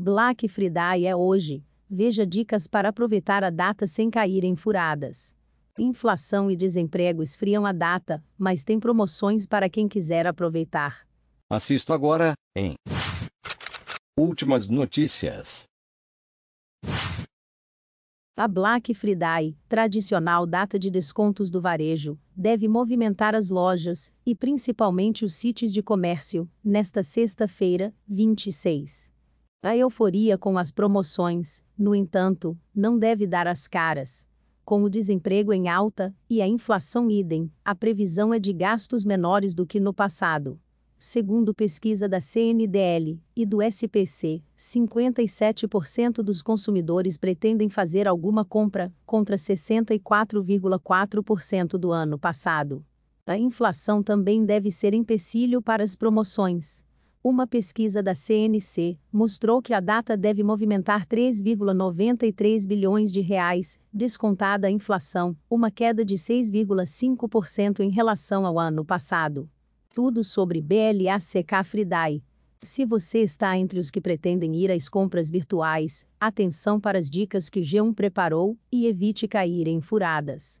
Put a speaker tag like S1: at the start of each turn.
S1: Black Friday é hoje. Veja dicas para aproveitar a data sem cair em furadas. Inflação e desemprego esfriam a data, mas tem promoções para quem quiser aproveitar.
S2: Assisto agora em Últimas notícias.
S1: A Black Friday, tradicional data de descontos do varejo, deve movimentar as lojas, e principalmente os sítios de comércio, nesta sexta-feira, 26. A euforia com as promoções, no entanto, não deve dar as caras. Com o desemprego em alta e a inflação idem, a previsão é de gastos menores do que no passado. Segundo pesquisa da CNDL e do SPC, 57% dos consumidores pretendem fazer alguma compra, contra 64,4% do ano passado. A inflação também deve ser empecilho para as promoções uma pesquisa da CNC mostrou que a data deve movimentar 3,93 bilhões de reais, descontada a inflação, uma queda de 6,5% em relação ao ano passado. Tudo sobre BLACK Friday. Se você está entre os que pretendem ir às compras virtuais, atenção para as dicas que o G1 preparou e evite cair em furadas.